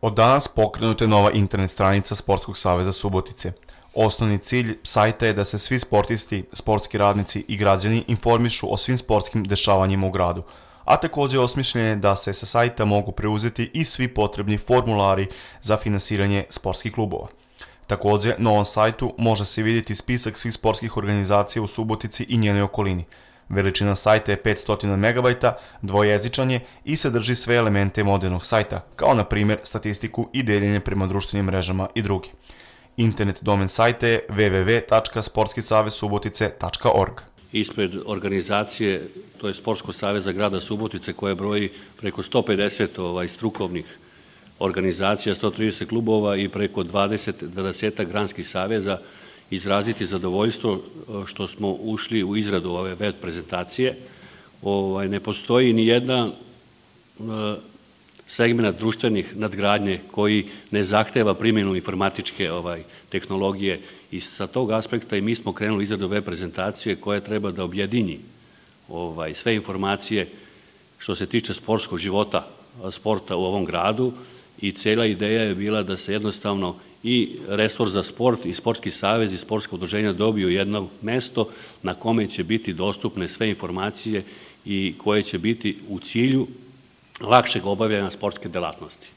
Od danas pokrenuta je nova internet stranica Sportskog saveza Subotice. Osnovni cilj sajta je da se svi sportisti, sportski radnici i građani informišu o svim sportskim dešavanjima u gradu, a takođe je je da se sa sajta mogu preuzeti i svi potrebni formulari za finansiranje sportskih klubova. Takođe, na ovom sajtu može se vidjeti spisak svih sportskih organizacija u Subotici i njenoj okolini – Veličina sajta je 500 MB, dvojezičan je i sadrži sve elemente modernog sajta, kao na primjer statistiku i deljenje prema društvenim mrežama i druge. Internet domen sajta je www.sportskisavesubotice.org. Ispred organizacije, to je Sportskog saveza grada Subotice, koje broji preko 150 ovaj, strukovnih organizacija, 130 klubova i preko 20 dvadesetak granskih saveza, izraziti zadovoljstvo e, što smo ušli u izradu ove web prezentacije. Ovaj, ne postoji ni jedna e, segmenta društvenih nadgradnje koji ne zahteva primjenu informatičke ovaj, tehnologije i sa tog aspekta i mi smo krenuli izradu web prezentacije koja treba da objedini ovaj, sve informacije što se tiče sportskog života sporta u ovom gradu, i cela ideja je bila da se jednostavno i resor za sport i sportski savez i sportsko udruženja dobiju jedno mesto na kome će biti dostupne sve informacije i koje će biti u cilju lakšeg obavljanja sportske delatnosti.